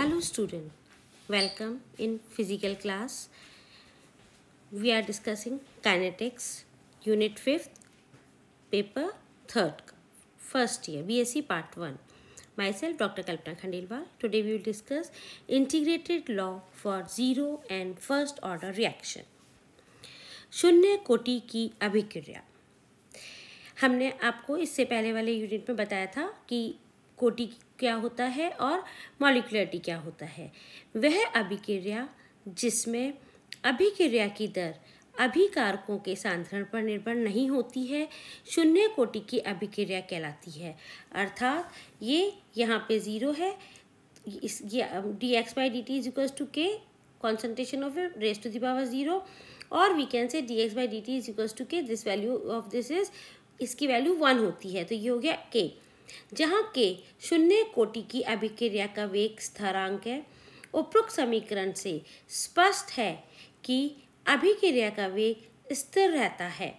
Hello student welcome in physical class we are discussing kinetics unit fifth paper third first year B S C part one myself doctor Kalpana Khandelwal today we will discuss integrated law for zero and first order reaction शून्य कोटि की अभिक्रिया हमने आपको इससे पहले वाले unit में बताया था कि कोटि क्या होता है और मॉलिकुलरिटी क्या होता है वह अभिक्रिया जिसमें अभिक्रिया की दर अभिकारकों के सांद्रण पर निर्भर नहीं होती है शून्य कोटि की अभिक्रिया कहलाती है अर्थात ये यहाँ पे ज़ीरो है इस ये D X by D T is equals to K concentration of raise to the power zero और we can say D X by D T is equals to K this value of this is इसकी वैल्यू one होती है तो ये हो गया के जहाँ के शून्य कोटि की अभिक्रिया का वेग स्थरांक है उपरोक्त समीकरण से स्पष्ट है कि अभिक्रिया का वेग स्थिर रहता है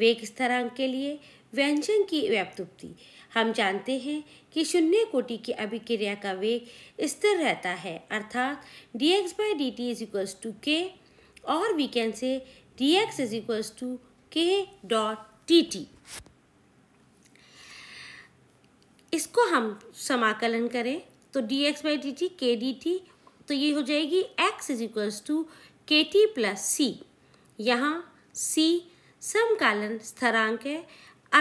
वेग स्थरांक के लिए व्यंजन की व्याप्तुप्ति हम जानते हैं कि शून्य कोटि की अभिक्रिया का वेग स्थिर रहता है अर्थात dx X by D T is equals to K और we can say D X is equals to K dot T T इसको हम समाकलन करें तो D X by D T K D T तो ये हो जाएगी X is equals to K T plus C यहाँ सी समकालन स्थरांक है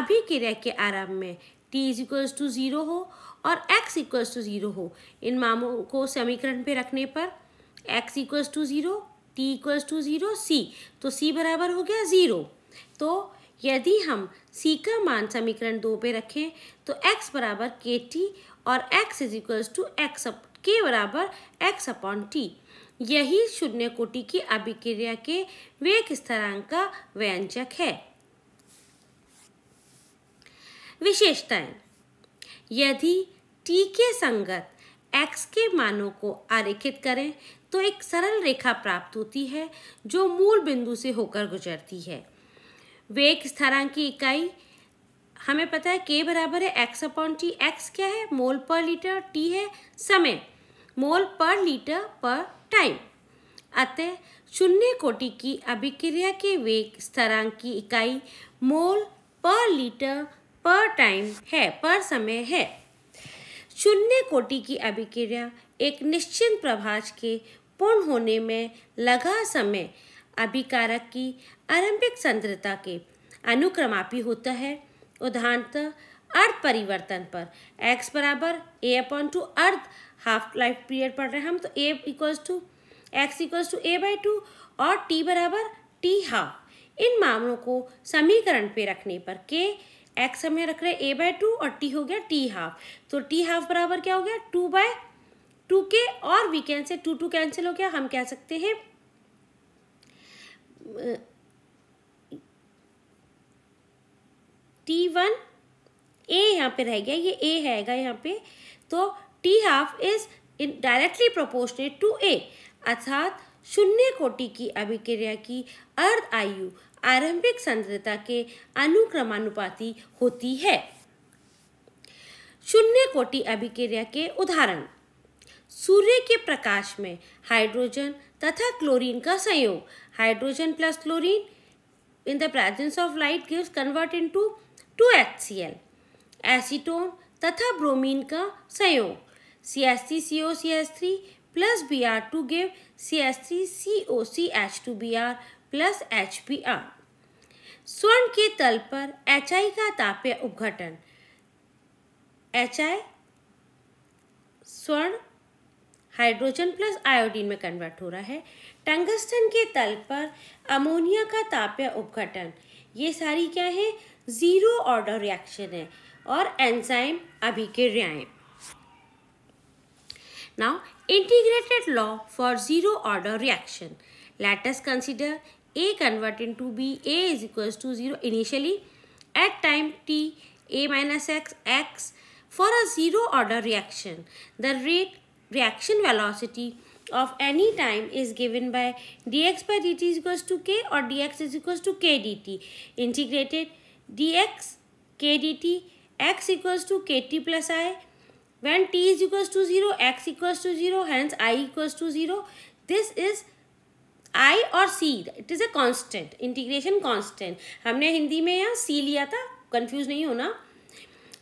अभी के आरंभ में T is equals to zero हो और एक्स इक्वल्स टू ज़ीरो हो इन मामों को समीकरण पे रखने पर X equals to zero T equals to zero C तो सी बराबर हो गया ज़ीरो तो यदि हम सी का मान समीकरण दो पे रखें तो x बराबर के टी और x is equals to X के बराबर x अपॉन टी यही शून्य कोटि की अभिक्रिया के वेग स्थरांक का व्यंजक है विशेषताएं यदि t के संगत x के मानों को आरेखित करें तो एक सरल रेखा प्राप्त होती है जो मूल बिंदु से होकर गुजरती है वेग स्थानांक की इकाई हमें पता है के बराबर है एक्स अपॉन टी एक्स क्या है मोल पर लीटर टी है समय मोल पर लीटर पर टाइम अतः शून्य कोटि की अभिक्रिया के वेग स्थरांक की इकाई मोल पर लीटर पर टाइम है पर समय है शून्य कोटि की अभिक्रिया एक निश्चित प्रभाज के पूर्ण होने में लगा समय अभिकारक की आरंभिक सांद्रता के अनुक्रमापी होता है उदाहरणतः अर्थ परिवर्तन पर x बराबर ए अपॉन टू अर्थ हाफ लाइफ पीरियड पढ़ रहे हैं हम तो a equals to X equals to A by two और t बराबर t हाफ इन मामलों को समीकरण पे रखने पर k एक्स हमें रख रहे हैं ए बाई टू और टी हो गया टी हाफ तो टी हाफ बराबर क्या हो गया टू बाय टू के और we cancel two two cancel हो गया हम कह सकते हैं यहाँ पे रह गया ये ए हैगा यहाँ पे तो T half is in directly proportional to A अर्थात शून्य कोटि की अभिक्रिया की अर्ध आयु आरंभिक सांद्रता के अनुक्रमानुपाति होती है शून्य कोटि अभिक्रिया के उदाहरण सूर्य के प्रकाश में हाइड्रोजन तथा क्लोरीन का संयोग hydrogen plus chlorine in the presence in the presence of light two H C L acetone तथा ब्रोमीन का संयोग C S three C O C S three plus B R two give C S three C O C H two B R plus H B R स्वर्ण के तल पर H I का ताप्य उपघटन H I स्वर्ण hydrogen plus iodine में convert हो रहा है टंगस्टन के तल पर अमोनिया का ताप्य उपघटन ये सारी क्या है ज़ीरो ऑर्डर रिएक्शन है और एंजाइम अभिक्रियाएं now integrated law for zero order reaction let us consider A convert into B A is equals to zero initially at time T A minus X X for a zero order reaction the rate reaction velocity of any time is given by D X by D T is equals to K और D X is equals to K D T integrated D K D T X equals to K T plus I when T is equals to zero X equals to zero hence I equals to zero this is I or C it is a constant integration constant हमने हिंदी में यहाँ सी लिया था confuse नहीं होना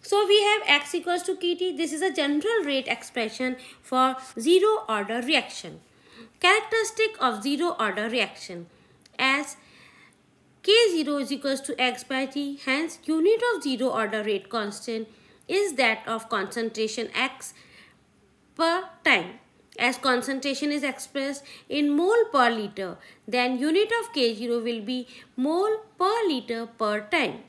so we have X equals to K T this is a general rate expression for zero order reaction characteristic of zero order reaction as k0 is equals to x by t. Hence, unit of zero order rate constant is that of concentration x per time. As concentration is expressed in mole per liter, then unit of k0 will be mole per liter per time.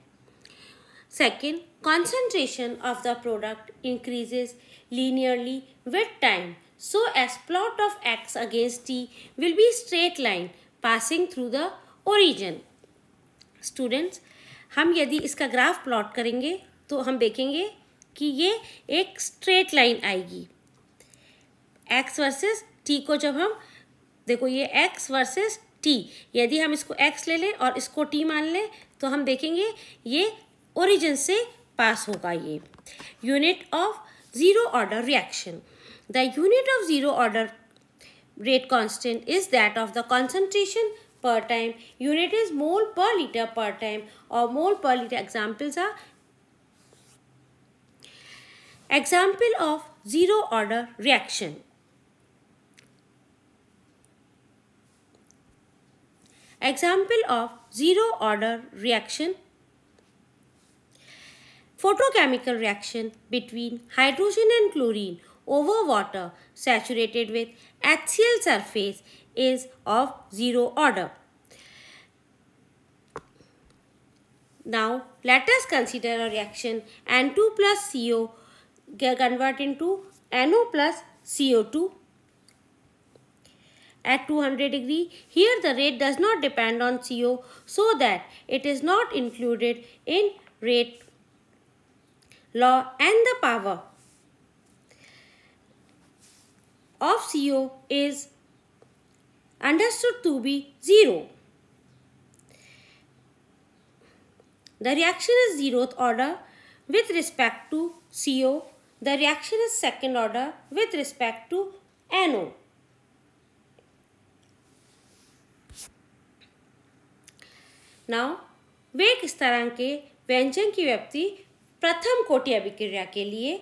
Second, concentration of the product increases linearly with time. So, as plot of x against t will be straight line passing through the origin. Students हम यदि इसका graph plot करेंगे तो हम देखेंगे कि ये एक स्ट्रेट लाइन आएगी एक्स वर्सेस टी को जब हम देखो ये एक्स वर्सेस टी यदि हम इसको एक्स ले लें और इसको टी मान लें तो हम देखेंगे ये ओरिजिन से पास होगा ये unit of zero order reaction the unit of zero order rate constant is that of the concentration per time. Unit is mole per liter per time or mole per liter. Examples are example of zero order reaction. Example of zero order reaction. Photochemical reaction between hydrogen and chlorine over water saturated with HCl surface is of zero order. Now let us consider a reaction N2 plus CO get convert into NO plus CO2 at 200 degree. Here the rate does not depend on CO so that it is not included in rate law and the power of CO is understood to be zero The reaction is zeroth order with respect to CO. The reaction is second order with respect to NO. now वे किस तरह के व्यंजन की व्याप्ति प्रथम कोटि अभिक्रिया के लिए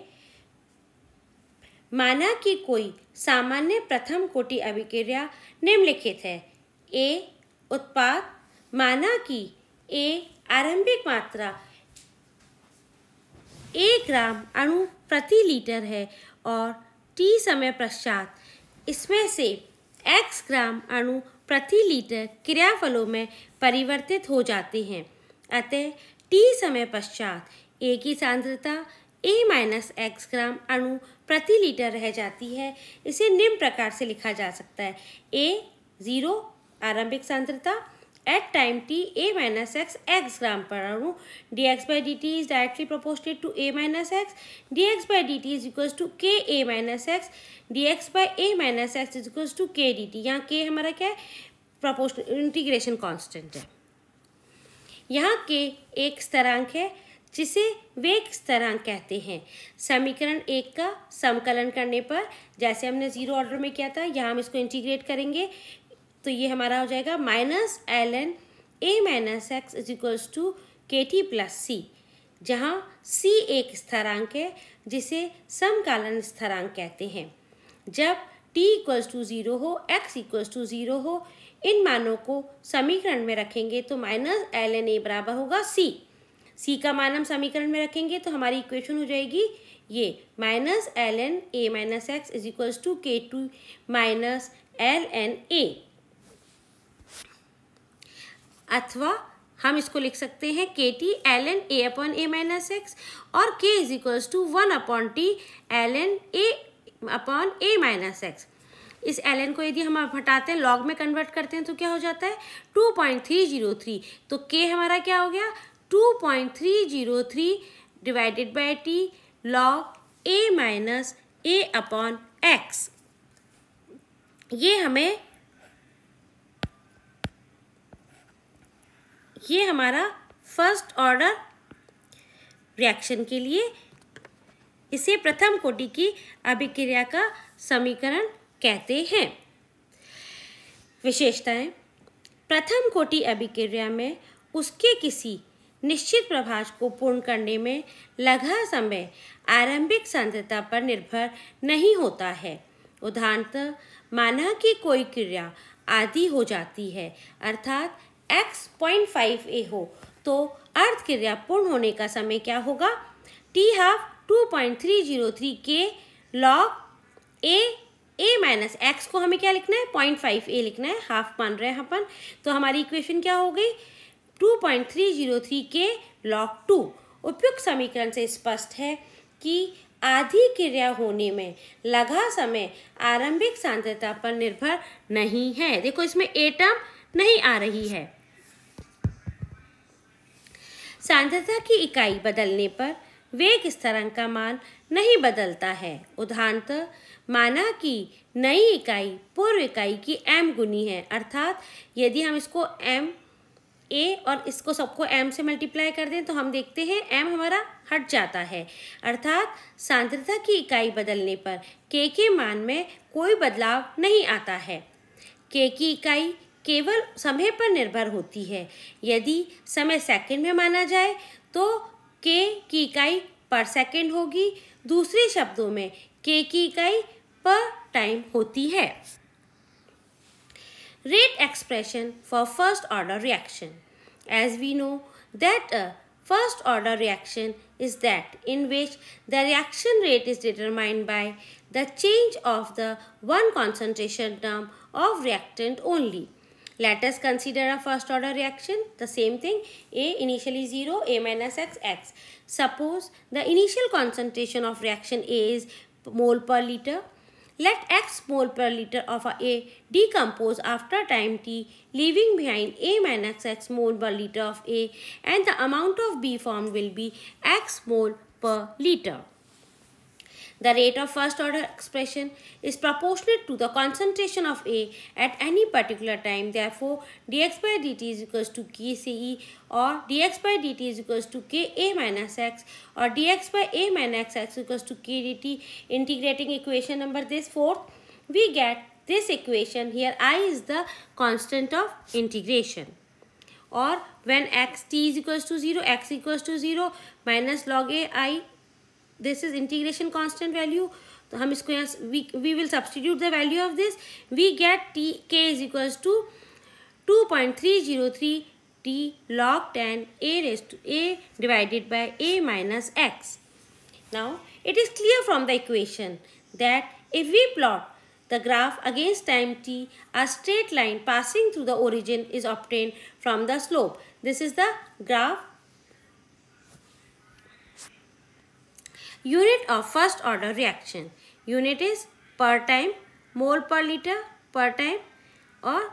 माना कि कोई सामान्य प्रथम कोटि अभिक्रिया निम्नलिखित है ए उत्पाद माना कि ए आरंभिक मात्रा एक ग्राम अणु प्रति लीटर है और टी समय पश्चात इसमें से एक्स ग्राम अणु प्रति लीटर क्रियाफलों में परिवर्तित हो जाते हैं अतः टी समय पश्चात ए की सांद्रता ए माइनस एक्स ग्राम अणु प्रति लीटर रह जाती है इसे निम्न प्रकार से लिखा जा सकता है ए जीरो आरंभिक सांद्रता at time T A minus X X gram पर अणु D X by D T is directly proportional to A minus X D X by D T is equals to K A minus X D X by A minus X is equals to K D T यहाँ के हमारा क्या है प्रपोस्ट integration constant है यहाँ के एक स्तरांक है जिसे वेग स्थिरांक कहते हैं समीकरण एक का समकलन करने पर जैसे हमने जीरो ऑर्डर में किया था यहाँ हम इसको इंटीग्रेट करेंगे तो ये हमारा हो जाएगा minus L N A minus X is equals to K T plus C जहाँ सी एक स्थिरांक है जिसे समकालन स्थिरांक कहते हैं जब टी इक्वल्स टू ज़ीरो हो एक्स इक्वल्स टू ज़ीरो हो इन मानों को समीकरण में रखेंगे तो माइनस एल एन ए बराबर होगा सी सी का मान हम समीकरण में रखेंगे तो हमारी इक्वेशन हो जाएगी ये minus L N A minus X is equals to K to minus L N A अथवा हम इसको लिख सकते हैं K T L N A upon A minus X और K is equals to one upon T L N A upon A minus X इस L N को यदि हम हटाते हैं लॉग में कन्वर्ट करते हैं तो क्या हो जाता है two point three zero three तो के हमारा क्या हो गया 2.303 divided by T log A minus A upon X ये हमें ये हमारा फर्स्ट ऑर्डर रिएक्शन के लिए इसे प्रथम कोटि की अभिक्रिया का समीकरण कहते हैं विशेषताएं है, प्रथम कोटि अभिक्रिया में उसके किसी निश्चित प्रभाष को पूर्ण करने में लगा समय आरंभिक सांद्रता पर निर्भर नहीं होता है उदाहरण माना कि कोई क्रिया आदि हो जाती है अर्थात x पॉइंट फाइव ए हो तो अर्थ क्रिया पूर्ण होने का समय क्या होगा T half two point three zero three K log A A minus X को हमें क्या लिखना है पॉइंट फाइव ए लिखना है हाफ मान रहे हैं अपन तो हमारी इक्वेशन क्या हो गई 2.303 के लॉग टू उपयुक्त समीकरण से स्पष्ट है कि आधी क्रिया होने में लगा समय आरंभिक सांद्रता पर निर्भर नहीं है देखो इसमें एटम नहीं आ रही है सांद्रता की इकाई बदलने पर वेग स्तरंग का मान नहीं बदलता है उदाहरणत माना कि नई इकाई पूर्व इकाई की एम गुनी है अर्थात यदि हम इसको एम ए और इसको सबको एम से मल्टीप्लाई कर दें तो हम देखते हैं एम हमारा हट जाता है अर्थात सांद्रता की इकाई बदलने पर के के मान में कोई बदलाव नहीं आता है के की इकाई केवल समय पर निर्भर होती है यदि समय सेकंड में माना जाए तो के की इकाई पर सेकंड होगी दूसरे शब्दों में के की इकाई पर टाइम होती है rate expression for first order reaction. As we know that a uh, first order reaction is that in which the reaction rate is determined by the change of the one concentration term of reactant only. Let us consider a first order reaction. The same thing. A initially 0, A minus X, X. Suppose the initial concentration of reaction A is mole per liter let x mole per liter of A decompose after time t, leaving behind A minus x mole per liter of A and the amount of B formed will be x mole per liter. The rate of first order expression is proportionate to the concentration of A at any particular time. Therefore, dx by dt is equals to kCe or dx by dt is equals to ka minus x or dx by a minus x equals to k dt. Integrating equation number this fourth, we get this equation here i is the constant of integration or when x t is equals to 0 x equals to 0 minus log a i this is integration constant value तो हम इसको यहाँ we we will substitute the value of this we get T K is log 10 a raised to a divided by a minus x. Now, it is clear from the equation that if we plot the graph against time t, a straight line passing through the origin is obtained from the slope. This is the graph unit of first order reaction unit is per time mole per litre per time और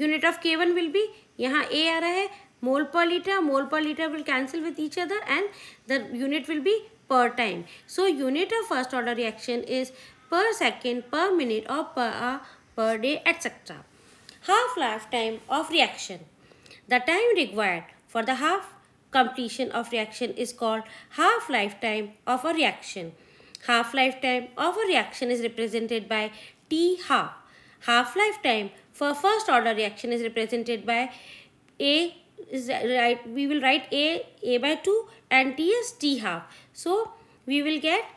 unit of K one will be यहाँ ए आ रहा है मोल per litre mole per litre will cancel with each other and the unit will be per time so unit of first order reaction is per second per minute और per ah per day etcetera half life time of reaction the time required for the half completion of reaction is called half lifetime of a reaction. Half lifetime of a reaction is represented by T half. Half lifetime for first order reaction is represented by A is right we will write A A by 2 and T is T half. So we will get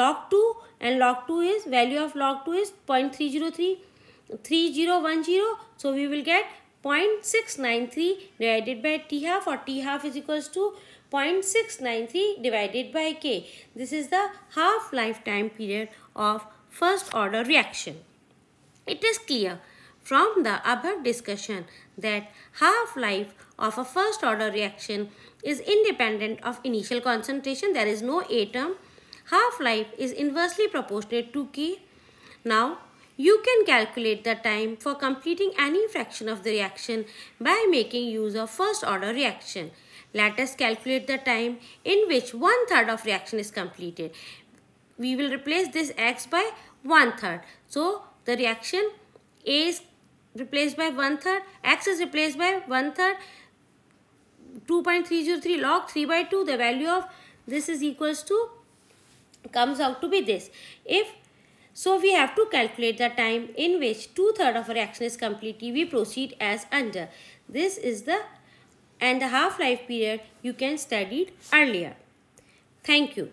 log 2 and log 2 is value of log 2 is 0 0.303 3010 so we will get 0.693 divided by t half or t half is equals to 0.693 divided by k. This is the half lifetime period of first order reaction. It is clear from the above discussion that half-life of a first order reaction is independent of initial concentration. There is no a term. Half-life is inversely proportional to K. Now, you can calculate the time for completing any fraction of the reaction by making use of first order reaction. Let us calculate the time in which one third of reaction is completed. We will replace this x by one third. So the reaction A is replaced by one third, x is replaced by one third, 2.303 log 3 by 2, the value of this is equals to comes out to be this. If so we have to calculate the time in which two-third of a reaction is complete. We proceed as under. This is the and the half-life period you can it earlier. Thank you.